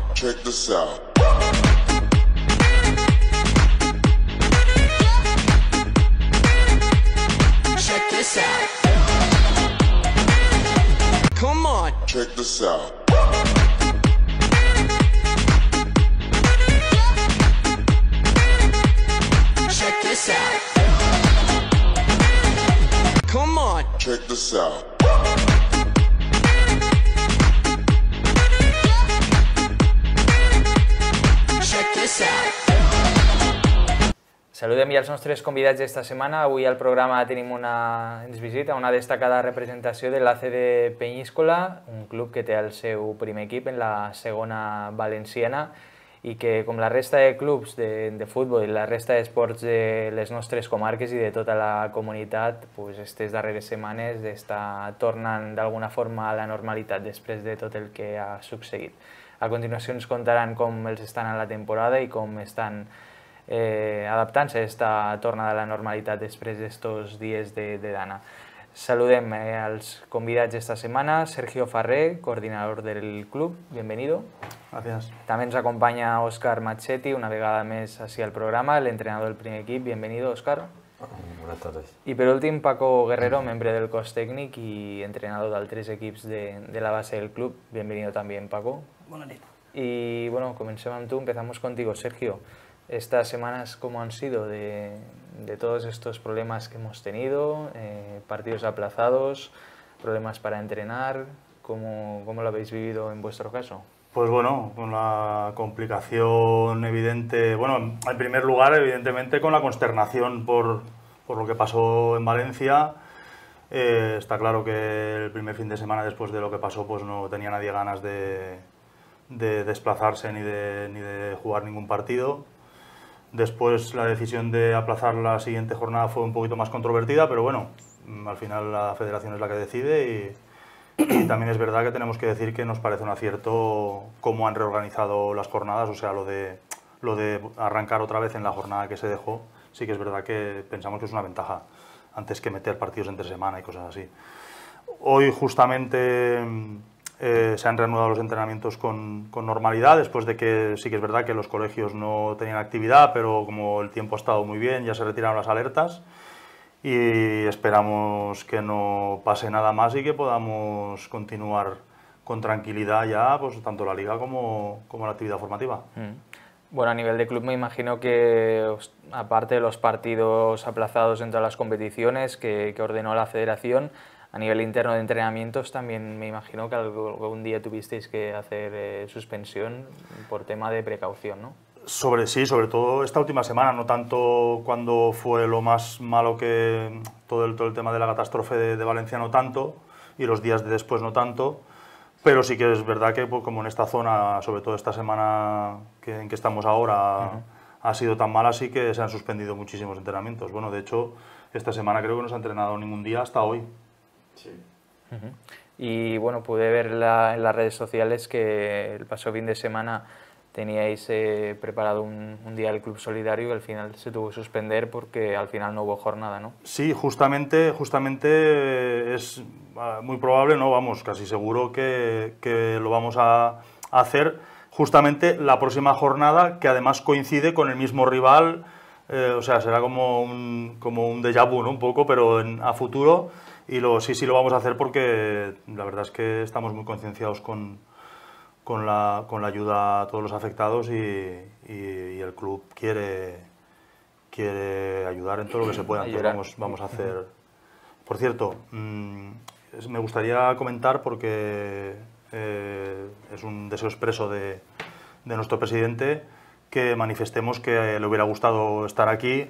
on. Check this out. Check this out. Come on. Check this out. Check this out. Come on. Check this out. Saludem ja els nostres convidats d'esta setmana. Avui al programa tenim una, ens visita una destacada representació de l'ACD Penyíscola, un club que té el seu primer equip en la segona valenciana i que, com la resta de clubs de, de futbol i la resta d'esports de les nostres comarques i de tota la comunitat, pues, aquestes darreres setmanes està tornant d'alguna forma a la normalitat després de tot el que ha succeït. A continuació ens contaran com els estan a la temporada i com estan eh, a esta torna de la normalidad después de estos días de dana. Saludem eh, als de esta semana, Sergio Farré, coordinador del club, bienvenido. Gracias. También nos acompaña Oscar Machetti, una vegada mes así al programa, el entrenador del primer equipo, bienvenido Óscar. Buenas tardes. Y por último, Paco Guerrero, miembro del cos técnico y entrenador de tres equipos de, la base del club, bienvenido también Paco. Buenas tardes. Y bueno, comencemos tú, empezamos contigo, Sergio estas semanas cómo han sido de, todos estos problemas que hemos tenido, eh, partidos aplazados, problemas para entrenar, ¿cómo, ¿cómo, lo habéis vivido en vuestro caso? Pues bueno, con la complicación evidente, bueno, en primer lugar, evidentemente con la consternación por, por lo que pasó en Valencia. Eh, está claro que el primer fin de semana después de lo que pasó, pues no tenía nadie ganas de, de desplazarse ni de, ni de jugar ningún partido Después la decisión de aplazar la siguiente jornada fue un poquito más controvertida, pero bueno, mm, al final la federación es la que decide y, también es verdad que tenemos que decir que nos parece un acierto cómo han reorganizado las jornadas, o sea, lo de, lo de arrancar otra vez en la jornada que se dejó, sí que es verdad que pensamos que es una ventaja antes que meter partidos entre semana y cosas así. Hoy justamente mm, eh, se han reanudado los entrenamientos con, normalidad, después de que sí que es verdad que los colegios no tenían actividad, pero como el tiempo ha estado muy bien, ya se retiraron las alertas y esperamos que no pase nada más y que podamos continuar con tranquilidad ya, pues tanto la liga como, la actividad formativa. Mm. Bueno, a nivel de club me imagino que, aparte de los partidos aplazados dentro de las competiciones que ordenó la federación, a nivel interno de entrenamientos también me imagino que algún día tuvisteis que hacer eh, suspensión por tema de precaución, ¿no? Sobre sí, sobre todo esta última semana, no tanto cuando fue lo más malo que todo el, todo el tema de la catástrofe de, Valencia, no tanto, y los días de después no tanto, pero sí que es verdad que pues, como en esta zona, sobre todo esta semana en que estamos ahora, ha sido tan mala, sí que se han suspendido muchísimos entrenamientos. Bueno, de hecho, esta semana creo que no se ha entrenado ningún día hasta hoy. Sí. Y bueno, pude ver en las redes sociales que el pasado fin de semana teníais eh, preparado un, día del Club Solidario y al final se tuvo que suspender porque al final no hubo jornada, ¿no? Sí, justamente, justamente es ah, muy probable, no, vamos, casi seguro que, que lo vamos a, hacer justamente la próxima jornada que además coincide con el mismo rival, eh, o sea, será como un, como un déjà vu, ¿no? Un poco, pero a futuro y sí, sí lo vamos a hacer porque la verdad es que estamos muy concienciados con, la, ayuda a todos los afectados y, el club quiere, quiere ayudar en todo lo que se pueda. Entonces vamos, a hacer... Por cierto, mm, me gustaría comentar porque eh, es un deseo expreso de, de nuestro presidente que manifestemos que le hubiera gustado estar aquí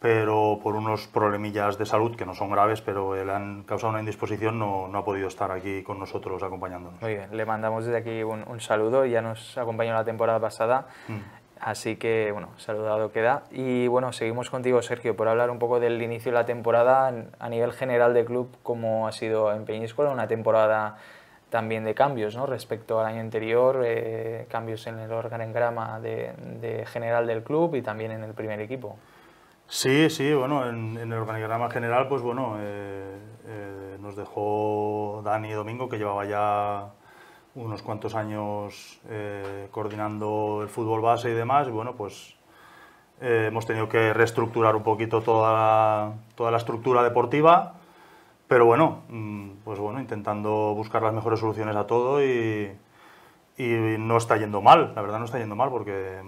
pero por unos problemillas de salud que no son graves, pero le han causado una indisposición, no, ha podido estar aquí con nosotros acompañándonos. Muy bien, le mandamos desde aquí un, saludo, ya nos acompañó la temporada pasada, mm. así que bueno, saludado queda. Y bueno, seguimos contigo Sergio, por hablar un poco del inicio de la temporada a nivel general del club, cómo ha sido en Peñíscola, una temporada también de cambios ¿no? respecto al año anterior, eh, cambios en el organigrama de, de general del club y también en el primer equipo. Sí, sí, bueno, en, el organigrama general, pues bueno, eh, eh, nos dejó Dani Domingo, que llevaba ya unos cuantos años eh, coordinando el fútbol base y demás, y bueno, pues hemos tenido que reestructurar un poquito toda la, toda la estructura deportiva, pero bueno, mm, pues bueno, intentando buscar las mejores soluciones a todo y, y no está yendo mal, la verdad no está yendo mal porque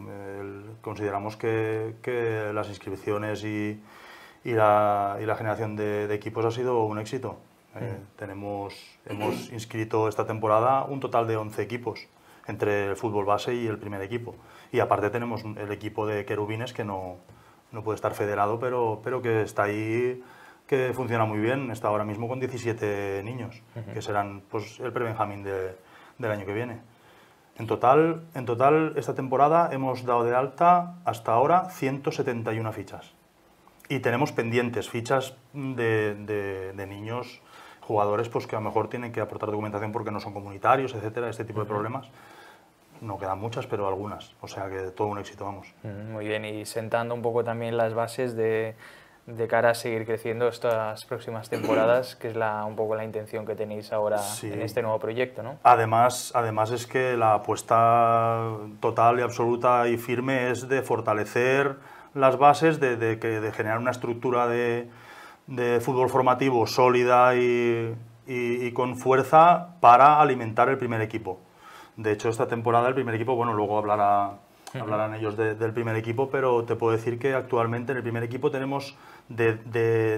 consideramos que, las inscripciones y, la, generación de, equipos ha sido un éxito. Eh, mm. tenemos, hemos inscrito esta temporada un total de 11 equipos entre el fútbol base y el primer equipo. Y aparte tenemos el equipo de querubines que no, puede estar federado, pero, pero que está ahí, que funciona muy bien. Está ahora mismo con 17 niños, que serán pues, el prebenjamín benjamín del año que viene. En total, en total, esta temporada hemos dado de alta hasta ahora 171 fichas. Y tenemos pendientes fichas de, niños, jugadores pues, que a lo mejor tienen que aportar documentación porque no son comunitarios, etcétera, este tipo de problemas. No quedan muchas, pero algunas. O sea que todo un éxito, vamos. Muy bien, y sentando un poco también las bases de, de cara a seguir creciendo estas próximas temporadas, que es la, un poco la intención que tenéis ahora en este nuevo proyecto, ¿no? Además, además es que la apuesta total y absoluta y firme es de fortalecer las bases, de, de generar una estructura de, fútbol formativo sólida y, y, con fuerza para alimentar el primer equipo. De hecho, esta temporada el primer equipo, bueno, luego hablará hablarán ellos del primer equipo, pero te puedo decir que actualmente en el primer equipo tenemos de,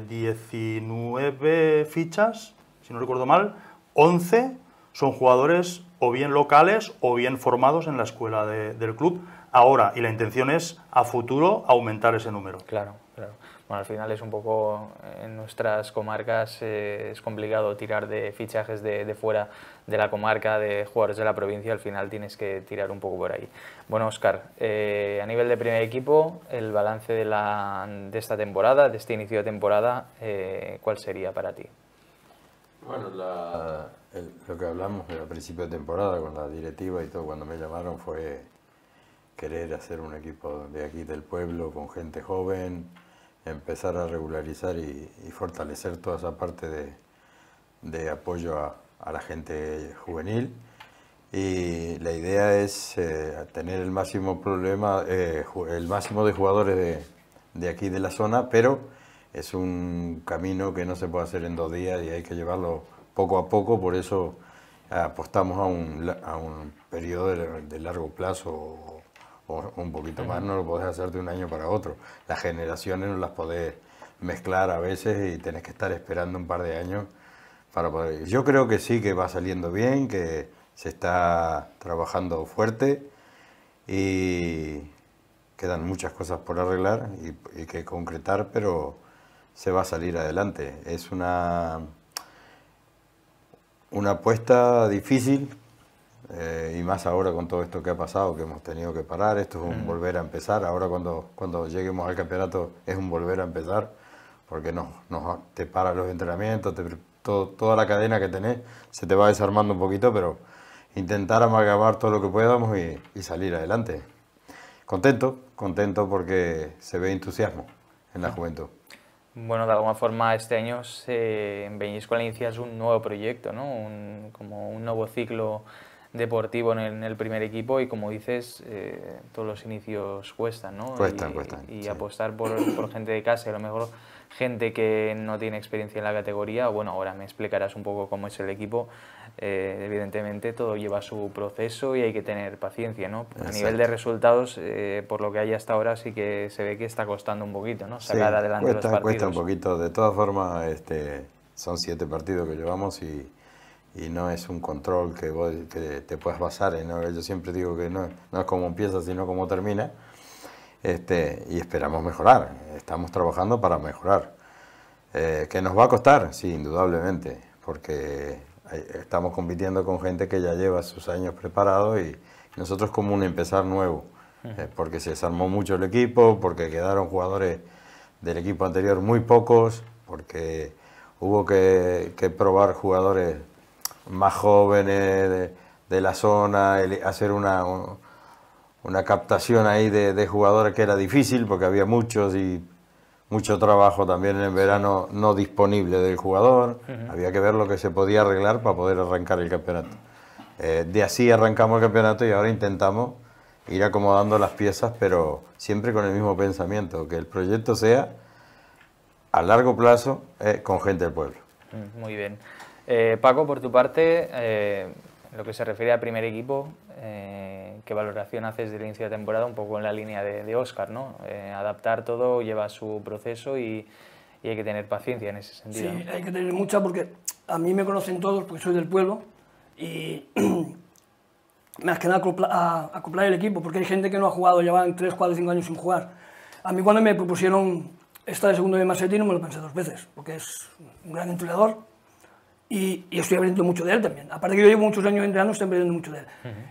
19 fichas, si no recuerdo mal, 11 son jugadores o bien locales o bien formados en la escuela del club ahora y la intención es a futuro aumentar ese número. Claro, claro. Bueno, al final es un poco en nuestras comarcas eh, es complicado tirar de fichajes de, de fuera de la comarca, de jugadores de la provincia, al final tienes que tirar un poco por ahí. Bueno, Oscar, eh, a nivel de primer equipo, el balance de, esta temporada, de este inicio de temporada, eh, ¿cuál sería para ti? Bueno, lo que hablamos al principio de temporada con la directiva y todo, cuando me llamaron fue querer hacer un equipo de aquí del pueblo con gente joven, empezar a regularizar y, fortalecer toda esa parte de apoyo a, a la gente juvenil y la idea es eh, tener el máximo problema, eh, el máximo de jugadores de, aquí de la zona, pero es un camino que no se puede hacer en dos días y hay que llevarlo poco a poco, por eso eh, apostamos a un, periodo de, largo plazo o un poquito más no lo podés hacer de un año para otro. Las generaciones no las podés mezclar a veces y tenés que estar esperando un par de años yo creo que sí, que va saliendo bien, que se está trabajando fuerte y quedan muchas cosas por arreglar y, que concretar, pero se va a salir adelante. Es una, una apuesta difícil eh, y más ahora con todo esto que ha pasado, que hemos tenido que parar, esto es un mm. volver a empezar, ahora cuando, cuando lleguemos al campeonato es un volver a empezar, porque nos te para los entrenamientos, te toda la cadena que tenés se te va desarmando un poquito, pero intentar amalgamar todo lo que podamos y, salir adelante. Contento, contento porque se ve entusiasmo en la ah. juventud. Bueno, de alguna forma este año se, en Peñíscola inicias un nuevo proyecto, ¿no? como un nuevo ciclo deportivo en el, primer equipo y como dices, eh, todos los inicios cuestan, ¿no? Cuestan, y, cuestan. Y apostar por, gente de casa, a lo mejor gente que no tiene experiencia en la categoría, bueno, ahora me explicarás un poco cómo es el equipo, eh, evidentemente todo lleva su proceso y hay que tener paciencia, ¿no? A nivel de resultados, eh, por lo que hay hasta ahora, sí que se ve que está costando un poquito, ¿no? Sacar adelante cuesta, los partidos. Cuesta un poquito, de todas formas, este, son siete partidos que llevamos y y no es un control que, te puedas basar en. Yo siempre digo que no, no, es como empieza, sino como termina. Este, y esperamos mejorar. Estamos trabajando para mejorar. Eh, que nos va a costar, sí, indudablemente, porque estamos compitiendo con gente que ya lleva sus años preparados y nosotros como un empezar nuevo, eh, porque se desarmó mucho el equipo, porque quedaron jugadores del equipo anterior muy pocos, porque hubo que, que probar jugadores más jóvenes de, la zona, hacer una, una captación ahí de, jugadores que era difícil porque había muchos y mucho trabajo también en el verano no disponible del jugador. Había que ver lo que se podía arreglar para poder arrancar el campeonato. Eh, de así arrancamos el campeonato y ahora intentamos ir acomodando las piezas, pero siempre con el mismo pensamiento, que el proyecto sea a largo plazo eh, con gente del pueblo. Mm, muy bien. Eh, Paco, por tu parte, eh, lo que se refiere al primer equipo, eh, ¿qué valoración haces del inicio de temporada? Un poco en la línea de, de Oscar, ¿no? Eh, adaptar todo lleva su proceso y, hay que tener paciencia en ese sentido. Sí, hay que tener mucha porque a mí me conocen todos porque soy del pueblo y me que quedado a, acoplar el equipo porque hay gente que no ha jugado, llevan 3, 4, 5 años sin jugar. A mí cuando me propusieron esta de segundo de no me lo pensé dos veces porque es un gran entrenador y, estoy aprendiendo mucho de él también. Aparte que yo llevo muchos años entrenando, estoy aprendiendo mucho de él.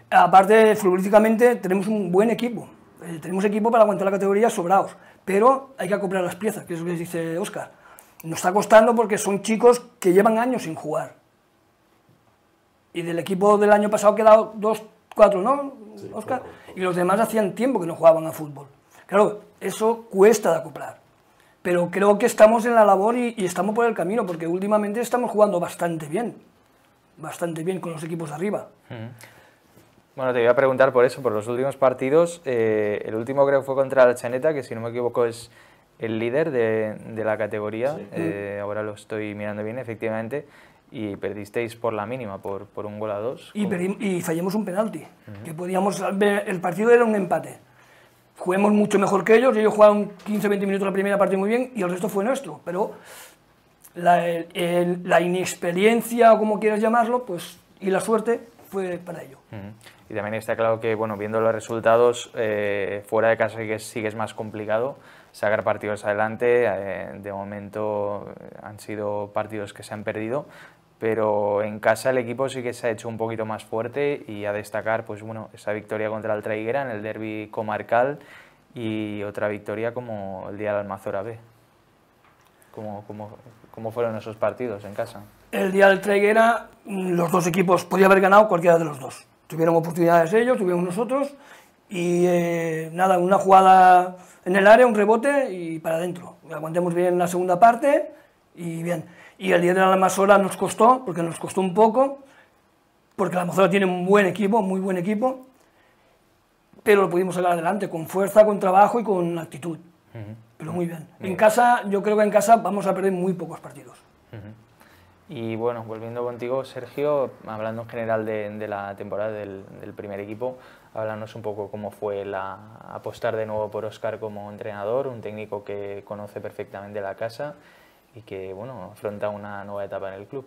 Aparte, futbolísticamente, tenemos un buen equipo. Eh, tenemos equipo para aguantar la categoría sobrados, pero hay que acoplar las piezas, que es lo que dice Oscar. Nos está costando porque son chicos que llevan años sin jugar. Y del equipo del año pasado quedaron dos, cuatro, ¿no, Oscar? Y los demás hacían tiempo que no jugaban a fútbol. Claro, eso cuesta de acoplar pero creo que estamos en la labor y, estamos por el camino, porque últimamente estamos jugando bastante bien, bastante bien con los equipos de arriba. Mm. Bueno, te voy a preguntar por eso, por los últimos partidos. Eh, el último creo que fue contra la Chaneta, que si no me equivoco es el líder de, la categoría. Eh, mm. ahora lo estoy mirando bien, efectivamente. Y perdisteis por la mínima, por, un gol a dos. Y, y fallamos un penalti, que El partido era un empate juguemos mucho mejor que ellos, ellos jugaron 15-20 minutos la primera parte muy bien y el resto fue nuestro, pero la, inexperiencia o como quieras llamarlo, pues y la suerte fue para ello. Y también está claro que, bueno, viendo los resultados, eh, fuera de casa sigue es más complicado sacar partidos adelante. Eh, de momento eh, han sido partidos que se han perdido pero en casa el equipo sí que se ha hecho un poquito más fuerte y a destacar pues bueno esa victoria contra el Traiguera en el derby comarcal y otra victoria como el día del Almazora B. ¿Cómo, cómo fueron esos partidos en casa? El día del Traiguera los dos equipos podía haber ganado cualquiera de los dos. Tuvieron oportunidades ellos, tuvimos nosotros y eh, nada, una jugada en el área, un rebote y para adentro. Aguantemos bien la segunda parte y bien. Y el día de la Almasora nos costó, porque nos costó un poco, porque la Almasora tiene un buen equipo, muy buen equipo, pero lo pudimos sacar adelante con fuerza, con trabajo y con actitud. Pero muy bien. en casa, yo creo que en casa vamos a perder muy pocos partidos. Y bueno, volviendo contigo, Sergio, hablando en general de, la temporada del, del, primer equipo, háblanos un poco cómo fue la, apostar de nuevo por Oscar como entrenador, un técnico que conoce perfectamente la casa y que bueno, afronta una nueva etapa en el club.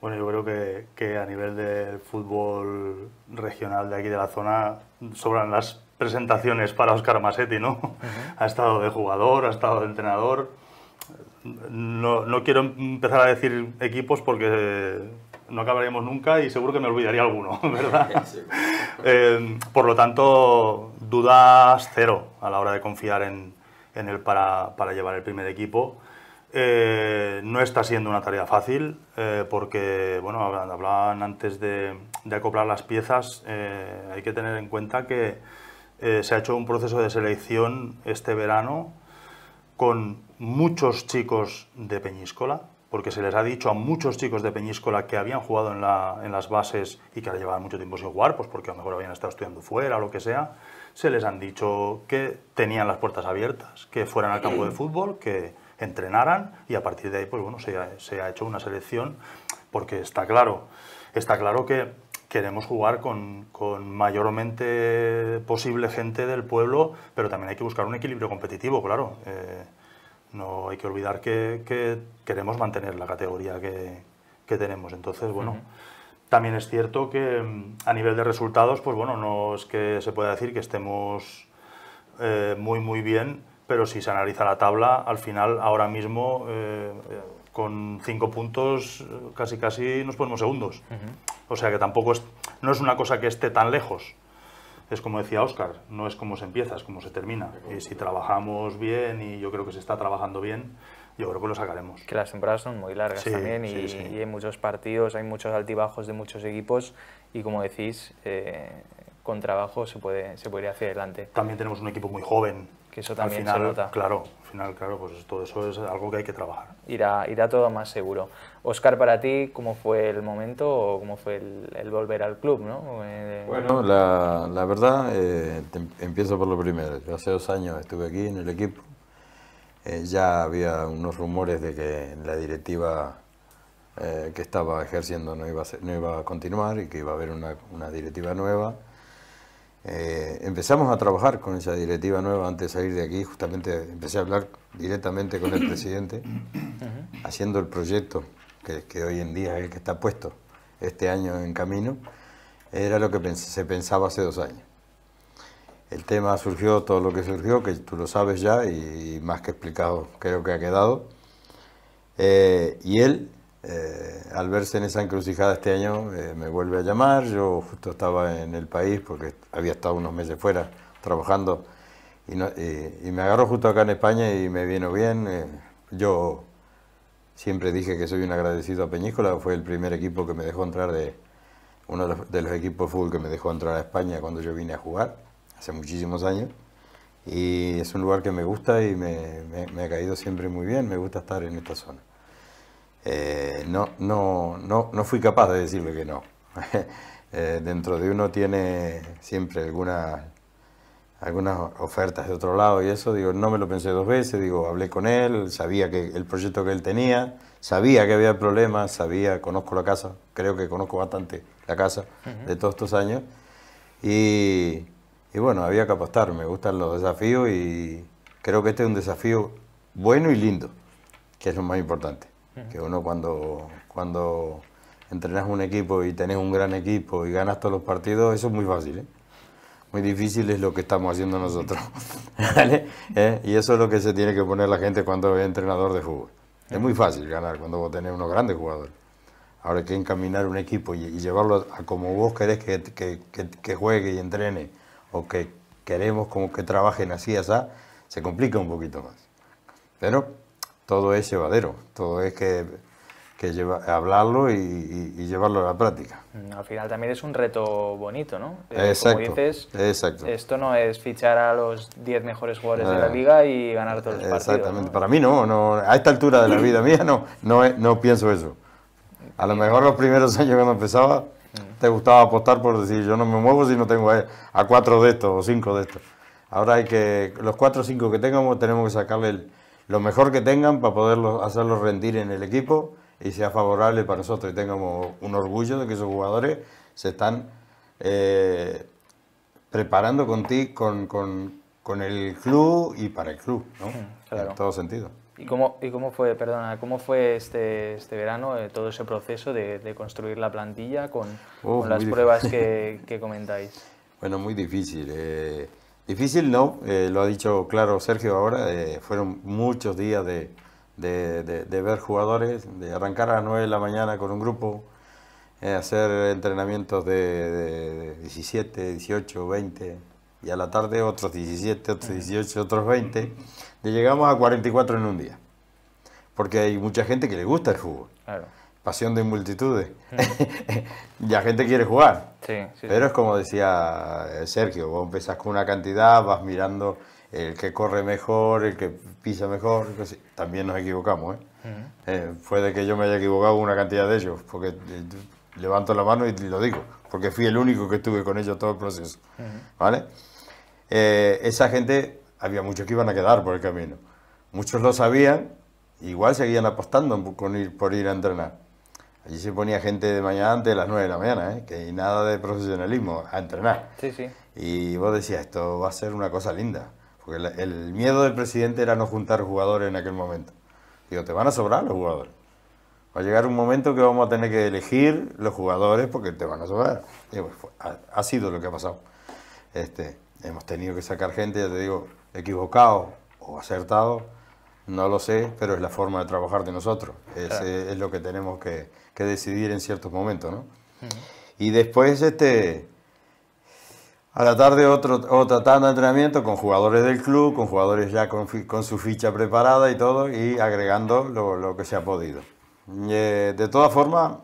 Bueno, yo creo que, que, a nivel del fútbol regional de aquí de la zona sobran las presentaciones para Oscar Masetti, ¿no? Ha estado de jugador, ha estado de entrenador. No, no, quiero empezar a decir equipos porque no acabaríamos nunca y seguro que me olvidaría alguno, ¿verdad? Eh, por lo tanto, dudas cero a la hora de confiar en, en él para, para llevar el primer equipo eh, no está siendo una tarea fácil eh, porque, bueno, hablaban antes de, acoplar las piezas, eh, hay que tener en cuenta que se ha hecho un proceso de selección este verano con muchos chicos de Peñíscola, porque se les ha dicho a muchos chicos de Peñíscola que habían jugado en, las bases y que llevaban mucho tiempo sin jugar, pues porque a lo mejor habían estado estudiando fuera o lo que sea, se les han dicho que tenían las puertas abiertas, que fueran al campo de fútbol, que entrenaran y a partir de ahí, pues bueno, se ha, hecho una selección porque está claro, está claro que queremos jugar con, mayormente posible gente del pueblo, pero también hay que buscar un equilibrio competitivo, claro. Eh, no hay que olvidar que, queremos mantener la categoría que, tenemos. Entonces, bueno, también es cierto que mm, a nivel de resultados, pues bueno, no es que se pueda decir que estemos eh, muy, muy bien, pero si se analiza la tabla, al final, ahora mismo, eh, eh, con cinco puntos, eh, casi casi nos ponemos segundos. O sea que tampoco es, no es una cosa que esté tan lejos. Es como decía Oscar, no es como se empieza, es como se termina. Y si trabajamos bien, y yo creo que se está trabajando bien, yo creo que lo sacaremos. Que las temporadas son muy largas también y, hay muchos partidos, hay muchos altibajos de muchos equipos y como decís, con trabajo se puede, se puede ir hacia adelante. También tenemos un equipo muy joven, eso también Claro, final, claro, pues todo eso es algo que hay que trabajar. Irá, irá todo más seguro. Oscar, para ti, ¿cómo fue el momento o cómo fue el, volver al club? ¿no? Eh, bueno, la, verdad, eh, em-, empiezo por lo primero. hace dos años estuve aquí en el equipo. Eh, ya había unos rumores de que la directiva que estaba ejerciendo no iba, a no iba a continuar y que iba a haber una, una directiva nueva eh, empezamos a trabajar con esa directiva nueva antes de salir de aquí, justamente empecé a hablar directamente con el presidente, haciendo el proyecto que, hoy en día es el que está puesto este año en camino, era lo que se pensaba hace dos años. El tema surgió todo lo que surgió, que tú lo sabes ya y, más que explicado creo que ha quedado. Eh, y él eh, al verse en esa encrucijada este año, eh, me vuelve a llamar. Yo justo estaba en el país porque había estado unos meses fuera trabajando y, me agarró justo acá en España y me vino bien. Eh, yo siempre dije que soy un agradecido a Peñíscola, fue el primer equipo que me dejó entrar de uno de los, equipos de fútbol que me dejó entrar a España cuando yo vine a jugar, hace muchísimos años. Y es un lugar que me gusta y me ha caído siempre muy bien, me gusta estar en esta zona. Eh, no, no, no, no, fui capaz de decirle que no. Eh, dentro de uno tiene siempre algunas, algunas ofertas de otro lado y eso, digo, no me lo pensé dos veces, digo, hablé con él, sabía que el proyecto que él tenía, sabía que había problemas, sabía, conozco la casa, creo que conozco bastante la casa de todos estos años. Y, y bueno, había que apostar, me gustan los desafíos y creo que este es un desafío bueno y lindo, que es lo más importante que uno cuando, cuando entrenas un equipo y tenés un gran equipo y ganas todos los partidos, eso es muy fácil. ¿eh? Muy difícil es lo que estamos haciendo nosotros. ¿Eh? Y eso es lo que se tiene que poner la gente cuando es entrenador de fútbol. Es muy fácil ganar cuando vos tenés unos grandes jugadores. Ahora que encaminar un equipo y, llevarlo a, como vos querés que, que, que, juegue y entrene, o que queremos como que trabajen así, así, se complica un poquito más. Pero todo es llevadero, todo es que, hablarlo y, llevarlo a la práctica. Mm, al final también es un reto bonito, ¿no? Eh, exacto, Como dices, exacto. esto no es fichar a los 10 mejores jugadores de la eh, liga y ganar todos los partidos. Exactamente, para mí no, no, a esta altura de la vida mía no, no, no pienso eso. A lo mejor los primeros años cuando empezaba mm. te gustaba apostar por decir yo no me muevo si no tengo a, a cuatro de estos o cinco de estos. Ahora hay que, los cuatro o cinco que tengamos tenemos que sacarle el, lo mejor que tengan para poderlos hacerlos rendir en el equipo y sea favorable para nosotros y tengamos un orgullo de que esos jugadores se están eh, preparando con ti, con, con, con, el club y para el club, En todo sentido. ¿Y cómo, y cómo fue, perdona, cómo fue este, este verano eh, todo ese proceso de, de, construir la plantilla con, las pruebas que, que, comentáis? Bueno, muy difícil. Eh, Difícil, no, eh, lo ha dicho claro Sergio ahora, eh, fueron muchos días de, ver jugadores, de arrancar a las 9 de la mañana con un grupo, eh, hacer entrenamientos de, 17, 18, 20, y a la tarde otros 17, otros 18, otros 20, y llegamos a 44 en un día, porque hay mucha gente que le gusta el fútbol. Claro pasión de multitudes. ya la gente quiere jugar. pero es como decía eh, Sergio, vos empezás con una cantidad, vas mirando el que corre mejor, el que pisa mejor. También nos equivocamos. ¿eh? eh de puede que yo me haya equivocado una cantidad de ellos, porque eh, levanto la mano y lo digo, porque fui el único que estuve con ellos todo el proceso. ¿Vale? esa gente, había muchos que iban a quedar por el camino. Muchos lo sabían, igual seguían apostando con ir, por ir a entrenar. Allí se ponía gente de mañana antes de las 9 de la mañana, ¿eh? que nada de profesionalismo, a entrenar. Sí, sí. Y vos decías, esto va a ser una cosa linda. Porque el, miedo del presidente era no juntar jugadores en aquel momento. Digo, te van a sobrar los jugadores. Va a llegar un momento que vamos a tener que elegir los jugadores porque te van a sobrar. Digo, ha, sido lo que ha pasado. Este, hemos tenido que sacar gente, ya te digo, equivocado o acertado, no lo sé, pero es la forma de trabajar de nosotros. es lo que tenemos que, que decidir en ciertos momentos, ¿no? Y después, este, a la tarde, otro, otra tanda de entrenamiento con jugadores del club, con jugadores ya con, su ficha preparada y todo, y agregando lo, que se ha podido. Eh, de todas formas,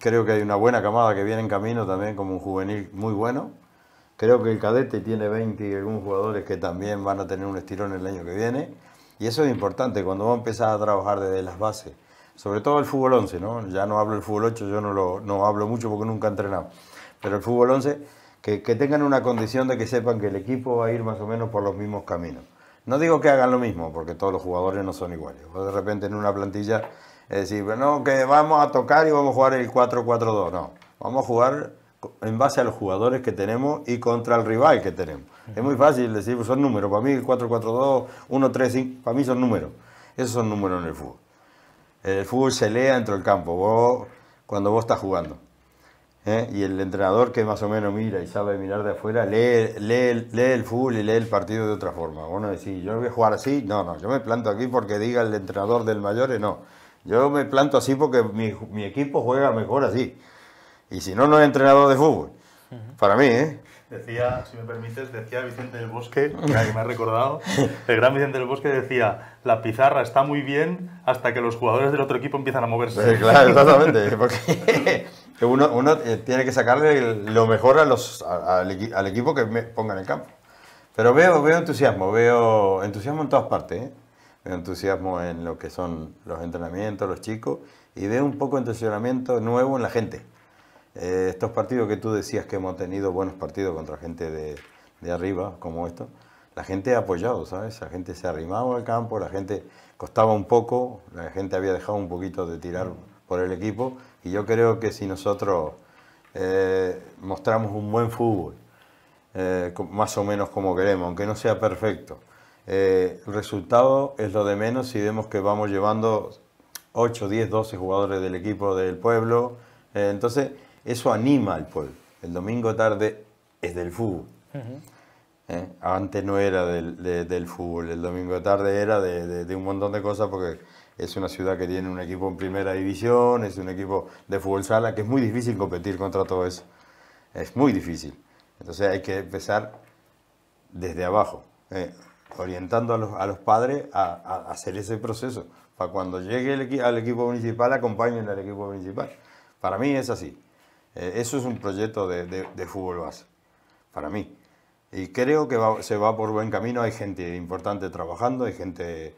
creo que hay una buena camada que viene en camino también como un juvenil muy bueno. Creo que el cadete tiene 20 y algunos jugadores que también van a tener un estirón el año que viene. Y eso es importante, cuando va a empezar a trabajar desde las bases sobre todo el fútbol 11, ¿no? ya no hablo el fútbol 8, yo no, lo, no hablo mucho porque nunca he entrenado, pero el fútbol 11, que, que tengan una condición de que sepan que el equipo va a ir más o menos por los mismos caminos. No digo que hagan lo mismo, porque todos los jugadores no son iguales. de repente en una plantilla es decir, bueno que vamos a tocar y vamos a jugar el 4-4-2. No, vamos a jugar en base a los jugadores que tenemos y contra el rival que tenemos. Es muy fácil decir, son números. Para mí el 4-4-2, 1-3-5, para mí son números. Esos son números en el fútbol. El fútbol se lea dentro del campo, vos, cuando vos estás jugando. ¿eh? Y el entrenador que más o menos mira y sabe mirar de afuera, lee, lee, lee el fútbol y lee el partido de otra forma. Vos no decís, yo voy a jugar así, no, no, yo me planto aquí porque diga el entrenador del mayor. no. Yo me planto así porque mi, equipo juega mejor así. Y si no, no es entrenador de fútbol. Para mí, ¿eh? decía, si me permites, decía Vicente del Bosque, que me ha recordado, el gran Vicente del Bosque decía, la pizarra está muy bien hasta que los jugadores del otro equipo empiezan a moverse. Sí, claro, exactamente, porque uno, eh, tiene que sacarle lo mejor a los, al, equipo que me ponga en el campo. Pero veo, veo entusiasmo, veo entusiasmo en todas partes, ¿eh? veo entusiasmo en lo que son los entrenamientos, los chicos, y veo un poco de entusiasmo nuevo en la gente. Eh, estos partidos que tú decías que hemos tenido buenos partidos contra gente de, de arriba, como esto, la gente ha apoyado, ¿sabes? La gente se ha arrimado al campo, la gente costaba un poco, la gente había dejado un poquito de tirar por el equipo y yo creo que si nosotros eh, mostramos un buen fútbol, eh, más o menos como queremos, aunque no sea perfecto, el resultado es lo de menos si vemos que vamos llevando 8, 10, 12 jugadores del equipo del pueblo, entonces eso anima al pueblo. El domingo tarde es del fútbol. ¿Eh? Antes no era del, fútbol, el domingo tarde era de, un montón de cosas porque es una ciudad que tiene un equipo en primera división, es un equipo de fútbol sala, que es muy difícil competir contra todo eso. Es muy difícil. Entonces hay que empezar desde abajo, ¿eh? orientando a los, padres a, hacer ese proceso, para cuando llegue al equipo municipal acompañen al equipo municipal. Para mí es así. Eh, eso es un proyecto de, fútbol base, para mí. Y creo que se va por buen camino, hay gente importante trabajando, hay gente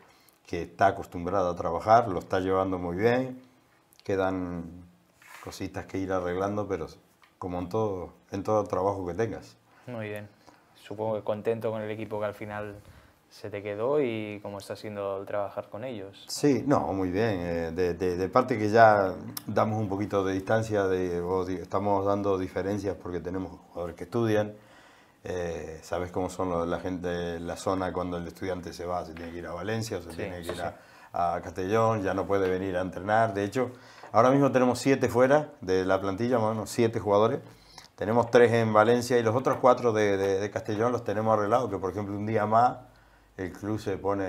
que está acostumbrada a trabajar, lo está llevando muy bien, quedan cositas que ir arreglando, pero como en todo, en todo trabajo que tengas. Muy bien. Supongo que contento con el equipo que al final se te quedó y cómo está siendo el trabajar con ellos. Sí, no, muy bien. Eh, de, parte que ya damos un poquito de distancia, de, estamos dando diferencias porque tenemos jugadores que estudian. Eh, sabes cómo son la gente, la zona cuando el estudiante se va, se tiene que ir a Valencia, se tiene que ir a, Castellón, ya no puede venir a entrenar. De hecho, ahora mismo tenemos siete fuera de la plantilla, más o menos siete jugadores. Tenemos tres en Valencia y los otros cuatro de, de Castellón los tenemos arreglados, que por ejemplo un día más el club se pone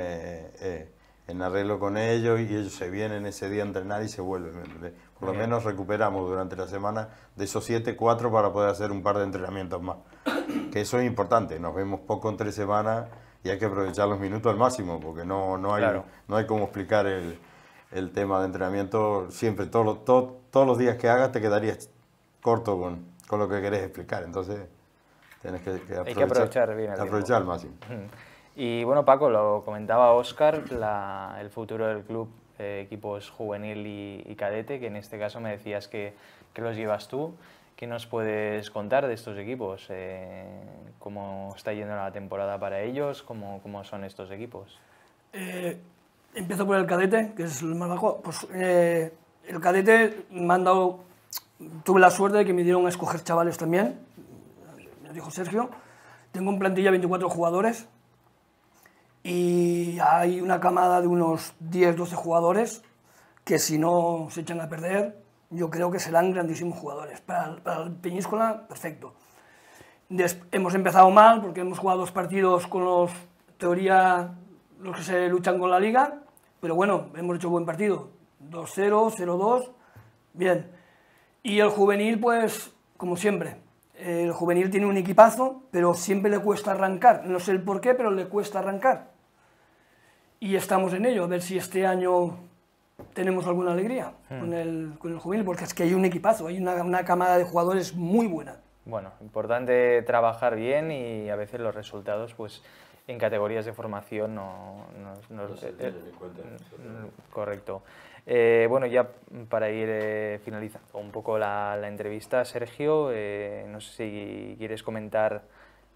eh, en arreglo con ellos y ellos se vienen ese día a entrenar y se vuelven. Por lo menos recuperamos durante la semana de esos 7, 4 para poder hacer un par de entrenamientos más. Que eso es importante, nos vemos poco entre semanas y hay que aprovechar los minutos al máximo porque no, no, hay, no hay como explicar el, tema de entrenamiento siempre. todos los días que hagas te quedarías corto con, con lo que querés explicar. Entonces, tienes que, aprovechar, aprovechar al máximo. Y bueno, Paco, lo comentaba Oscar, el futuro del club, eh, equipos juvenil y, cadete, que en este caso me decías que, los llevas tú. ¿Qué nos puedes contar de estos equipos? Eh, ¿Cómo está yendo la temporada para ellos? ¿Cómo, cómo son estos equipos? Eh, empiezo por el cadete, que es el más bajo. Pues, el cadete me han dado, tuve la suerte de que me dieron a escoger chavales también, me dijo Sergio. Tengo en plantilla 24 jugadores, y hay una camada de unos 10, 12 jugadores que si no se echan a perder, yo creo que serán grandísimos jugadores. Para, el Peñíscola, perfecto. hemos empezado mal porque hemos jugado dos partidos con los, teoría, los que se luchan con la liga, pero bueno, hemos hecho buen partido. 2-0, 0-2, bien. Y el juvenil, pues, como siempre, el juvenil tiene un equipazo, pero siempre le cuesta arrancar. No sé el por qué, pero le cuesta arrancar y estamos en ello, a ver si este año tenemos alguna alegría hmm. con, el, con el juvenil, porque es que hay un equipazo, hay una, una camada de jugadores muy buena. Bueno, importante trabajar bien y a veces los resultados, pues en categorías de formación no, no, se eh, eh, mm, mm, correcto. Eh, bueno, ya para ir finalizando un poco la, la entrevista, Sergio, no sé si quieres comentar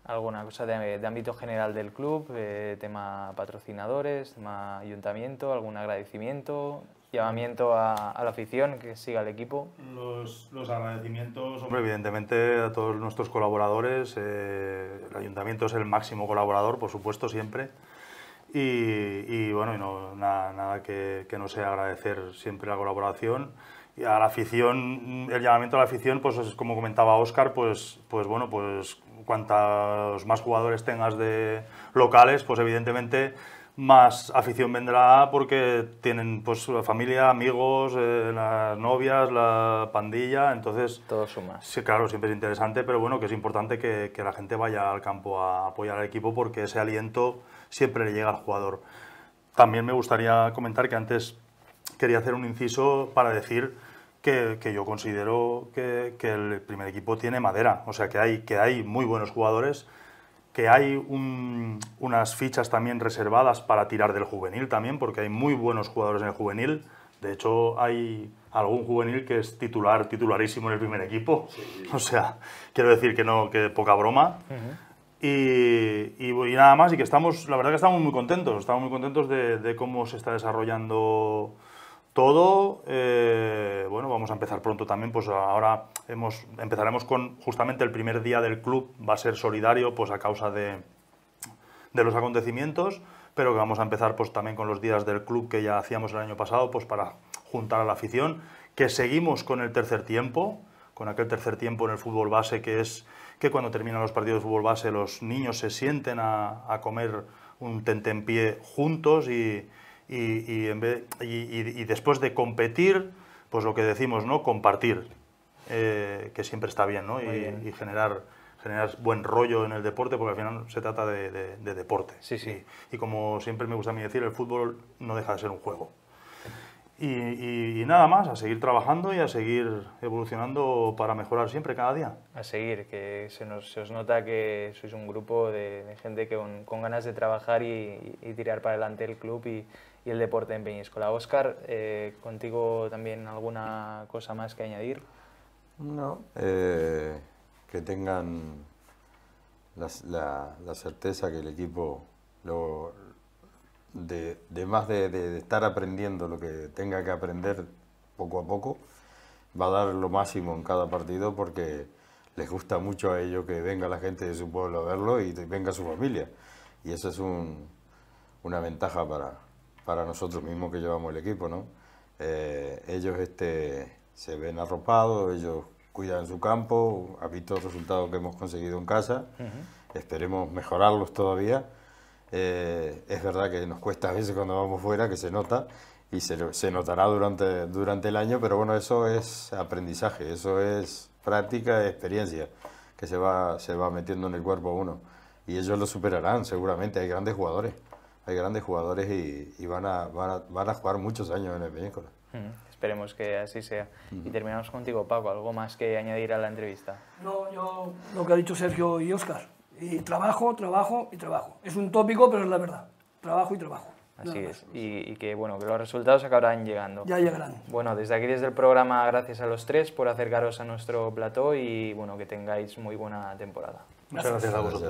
alguna cosa de, ámbito general del club, eh, tema patrocinadores, tema ayuntamiento, algún agradecimiento, llamamiento a, la afición que siga el equipo. Los, los agradecimientos, evidentemente a todos nuestros colaboradores, eh, el ayuntamiento es el máximo colaborador, por supuesto, siempre. Y, bueno, y nada, que, no sea agradecer siempre la colaboración y a la afición, el llamamiento a la afición, pues como comentaba Óscar, pues, pues bueno, pues cuantos más jugadores tengas de locales, pues evidentemente más afición vendrá porque tienen pues familia, amigos, eh, las novias, la pandilla, entonces... Todo suma. Sí, claro, siempre es interesante, pero bueno, que es importante que, que la gente vaya al campo a apoyar al equipo porque ese aliento siempre le llega al jugador. También me gustaría comentar que antes quería hacer un inciso para decir que, yo considero que, el primer equipo tiene madera, o sea, que hay, que hay muy buenos jugadores, que hay unas fichas también reservadas para tirar del juvenil también, porque hay muy buenos jugadores en el juvenil. De hecho, hay algún juvenil que es titular, titularísimo en el primer equipo. O sea, quiero decir que no, que poca broma. Y, nada más, y que estamos, la verdad que estamos muy contentos, estamos muy contentos de, de cómo se está desarrollando todo, eh, bueno, vamos a empezar pronto también, pues ahora hemos, empezaremos con justamente el primer día del club, va a ser solidario pues a causa de, los acontecimientos, pero que vamos a empezar pues también con los días del club que ya hacíamos el año pasado, pues para juntar a la afición, que seguimos con el tercer tiempo, con aquel tercer tiempo en el fútbol base que es que cuando terminan los partidos de fútbol base los niños se sienten a, a comer un tentempié juntos y, y, después de competir, pues lo que decimos, ¿no? Compartir, eh, que siempre está bien, ¿no? Y, generar, generar buen rollo en el deporte, porque al final se trata de, deporte. Sí, sí. Y, como siempre me gusta a mí decir, el fútbol no deja de ser un juego. Y, nada más, a seguir trabajando y a seguir evolucionando para mejorar siempre cada día. A seguir, que se, nos, se os nota que sois un grupo de, gente que con, ganas de trabajar y, y tirar para adelante el club y, y el deporte en Peñíscola. Óscar, eh, contigo también alguna cosa más que añadir. No, eh, que tengan la, certeza que el equipo además de, más de, estar aprendiendo lo que tenga que aprender poco a poco, va a dar lo máximo en cada partido porque les gusta mucho a ellos que venga la gente de su pueblo a verlo y venga su familia. Y eso es una ventaja para, para nosotros mismos que llevamos el equipo, ¿no? Eh, ellos este, se ven arropados, ellos cuidan su campo, ha los resultados que hemos conseguido en casa, esperemos mejorarlos todavía. Eh, es verdad que nos cuesta a veces cuando vamos fuera, que se nota, y se, se notará durante, durante el año, pero bueno, eso es aprendizaje, eso es práctica, experiencia, que se va, se va metiendo en el cuerpo uno. Y ellos lo superarán seguramente, hay grandes jugadores hay grandes jugadores y, van, a, van, a, jugar muchos años en el Peñíscola. Mm, esperemos que así sea. Y terminamos contigo, Paco. ¿Algo más que añadir a la entrevista? No, yo lo que ha dicho Sergio y Óscar. Y trabajo, trabajo y trabajo. Es un tópico, pero es la verdad. Trabajo y trabajo. Así es. Y, que bueno, que los resultados acabarán llegando. Ya llegarán. Bueno, desde aquí, desde el programa, gracias a los tres por acercaros a nuestro plató y bueno, que tengáis muy buena temporada. Muchas gracias a vosotros.